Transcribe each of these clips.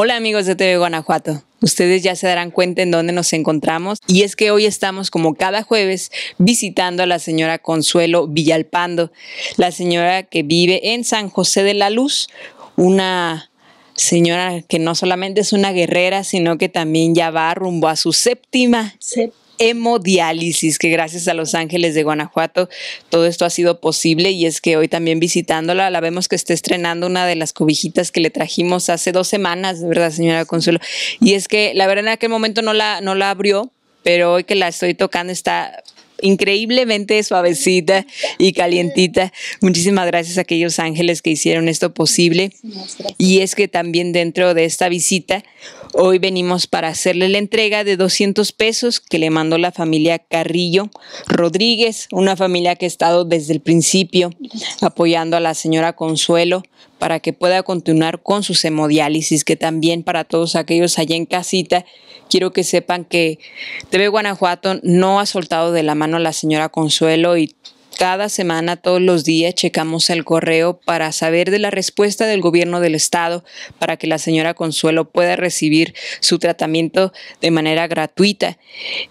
Hola amigos de TV Guanajuato. Ustedes ya se darán cuenta en dónde nos encontramos y es que hoy estamos como cada jueves visitando a la señora Consuelo Villalpando, la señora que vive en San José de la Luz, una señora que no solamente es una guerrera, sino que también ya va rumbo a su séptima, séptima hemodiálisis, que gracias a Los Ángeles de Guanajuato todo esto ha sido posible y es que hoy también visitándola la vemos que está estrenando una de las cobijitas que le trajimos hace dos semanas, de verdad señora Consuelo, y es que la verdad en aquel momento no la, no la abrió, pero hoy que la estoy tocando está increíblemente suavecita y calientita. Muchísimas gracias a aquellos ángeles que hicieron esto posible. Y es que también dentro de esta visita Hoy venimos para hacerle la entrega de 200 pesos que le mandó la familia Carrillo Rodríguez, una familia que ha estado desde el principio apoyando a la señora Consuelo para que pueda continuar con su hemodiálisis, que también para todos aquellos allá en casita, quiero que sepan que TV Guanajuato no ha soltado de la mano a la señora Consuelo y cada semana, todos los días, checamos el correo para saber de la respuesta del gobierno del estado para que la señora Consuelo pueda recibir su tratamiento de manera gratuita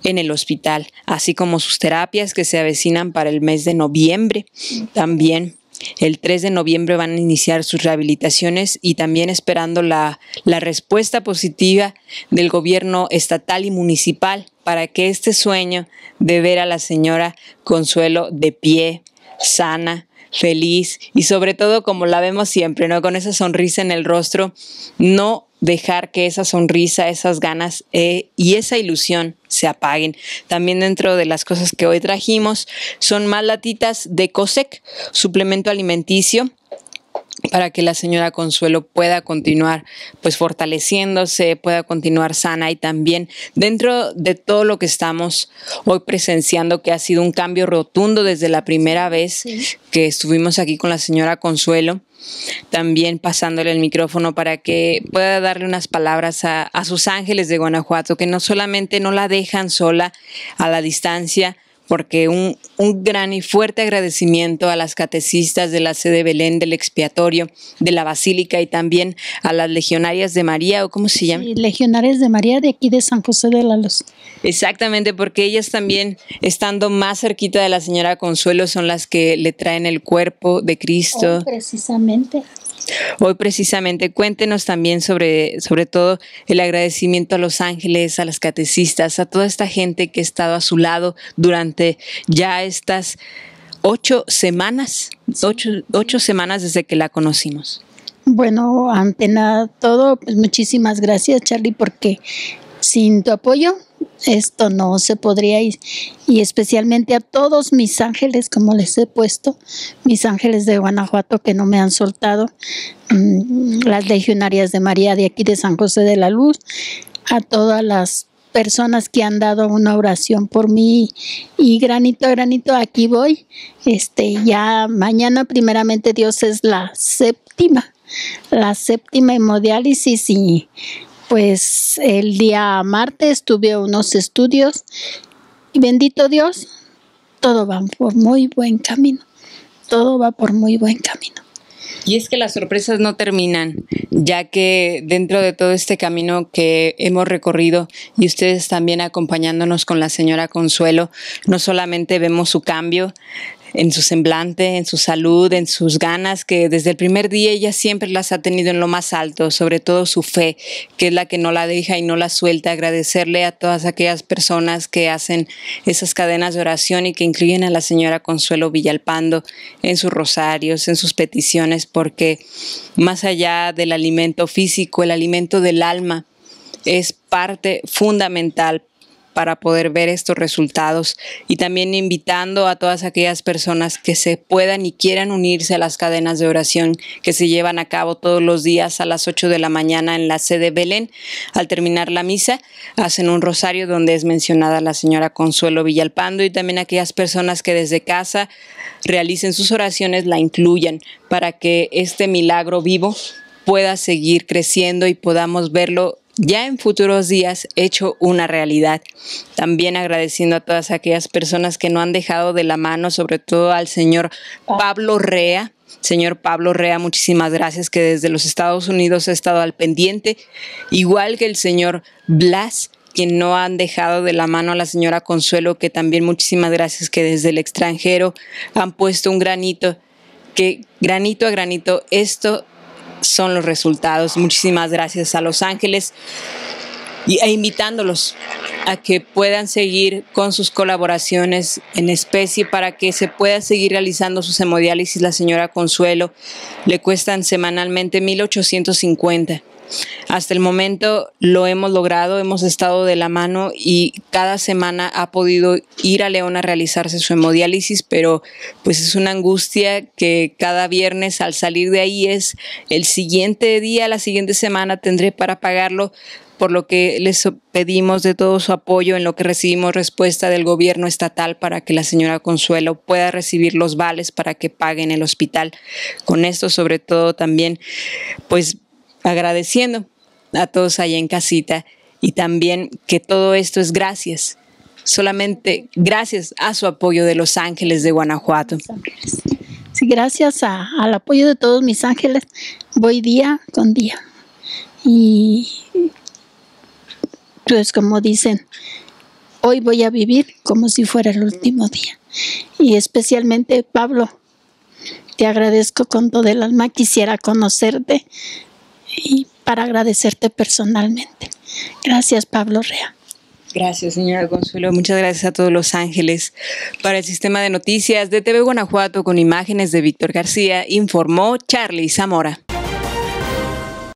en el hospital, así como sus terapias que se avecinan para el mes de noviembre. También el 3 de noviembre van a iniciar sus rehabilitaciones y también esperando la, respuesta positiva del gobierno estatal y municipal para que este sueño de ver a la señora Consuelo de pie, sana, feliz y sobre todo como la vemos siempre, ¿no? Con esa sonrisa en el rostro, no dejar que esa sonrisa, esas ganas eh, y esa ilusión se apaguen. También dentro de las cosas que hoy trajimos son más latitas de COSEC, suplemento alimenticio para que la señora Consuelo pueda continuar pues fortaleciéndose, pueda continuar sana y también dentro de todo lo que estamos hoy presenciando que ha sido un cambio rotundo desde la primera vez que estuvimos aquí con la señora Consuelo, también pasándole el micrófono para que pueda darle unas palabras a sus ángeles de Guanajuato que no solamente no la dejan sola a la distancia, porque un, un, gran y fuerte agradecimiento a las catecistas de la sede Belén del Expiatorio, de la Basílica y también a las legionarias de María, o cómo se llama. legionarias de María de aquí de San José de la Luz. Exactamente, porque ellas también, estando más cerquita de la señora Consuelo, son las que le traen el cuerpo de Cristo. hoy precisamente. Hoy precisamente cuéntenos también sobre, sobre todo el agradecimiento a los ángeles, a las catecistas, a toda esta gente que ha estado a su lado durante ya estas ocho semanas, ocho, ocho semanas desde que la conocimos. Bueno, ante nada, todo, pues muchísimas gracias Charlie, porque sin tu apoyo esto no se podría ir. Y especialmente a todos mis ángeles, como les he puesto, mis ángeles de Guanajuato que no me han soltado, mm, las legionarias de María de aquí de San José de la Luz, a todas las personas que han dado una oración por mí y granito a granito aquí voy. Este, ya mañana primeramente Dios es la séptima, la séptima hemodiálisis y pues el día martes tuve unos estudios y bendito Dios, todo va por muy buen camino, todo va por muy buen camino. Y es que las sorpresas no terminan, ya que dentro de todo este camino que hemos recorrido y ustedes también acompañándonos con la señora Consuelo, no solamente vemos su cambio, en su semblante, en su salud, en sus ganas, que desde el primer día ella siempre las ha tenido en lo más alto, sobre todo su fe, que es la que no la deja y no la suelta. Agradecerle a todas aquellas personas que hacen esas cadenas de oración y que incluyen a la señora Consuelo Villalpando en sus rosarios, en sus peticiones, porque más allá del alimento físico, el alimento del alma es parte fundamental para poder ver estos resultados y también invitando a todas aquellas personas que se puedan y quieran unirse a las cadenas de oración que se llevan a cabo todos los días a las 8 de la mañana en la sede Belén. Al terminar la misa, hacen un rosario donde es mencionada la señora Consuelo Villalpando y también aquellas personas que desde casa realicen sus oraciones la incluyan para que este milagro vivo pueda seguir creciendo y podamos verlo ya en futuros días hecho una realidad. También agradeciendo a todas aquellas personas que no han dejado de la mano, sobre todo al señor Pablo Rea. Señor Pablo Rea, muchísimas gracias que desde los Estados Unidos ha estado al pendiente, igual que el señor Blas quien no han dejado de la mano a la señora Consuelo, que también muchísimas gracias que desde el extranjero han puesto un granito, que granito a granito esto son los resultados. Muchísimas gracias a Los Ángeles y, e invitándolos a que puedan seguir con sus colaboraciones en especie para que se pueda seguir realizando su hemodiálisis. La señora Consuelo le cuestan semanalmente 1.850. Hasta el momento lo hemos logrado, hemos estado de la mano y cada semana ha podido ir a León a realizarse su hemodiálisis, pero pues es una angustia que cada viernes al salir de ahí es el siguiente día, la siguiente semana tendré para pagarlo, por lo que les pedimos de todo su apoyo en lo que recibimos respuesta del gobierno estatal para que la señora Consuelo pueda recibir los vales para que pague en el hospital. Con esto sobre todo también pues agradeciendo a todos allá en casita y también que todo esto es gracias, solamente gracias a su apoyo de Los Ángeles de Guanajuato. Sí, gracias al apoyo de todos mis ángeles, voy día con día. Y pues como dicen, hoy voy a vivir como si fuera el último día. Y especialmente Pablo, te agradezco con todo el alma, quisiera conocerte, y para agradecerte personalmente. Gracias, Pablo Rea. Gracias, señora Consuelo. Muchas gracias a todos los ángeles. Para el sistema de noticias de TV Guanajuato, con imágenes de Víctor García, informó Charlie Zamora.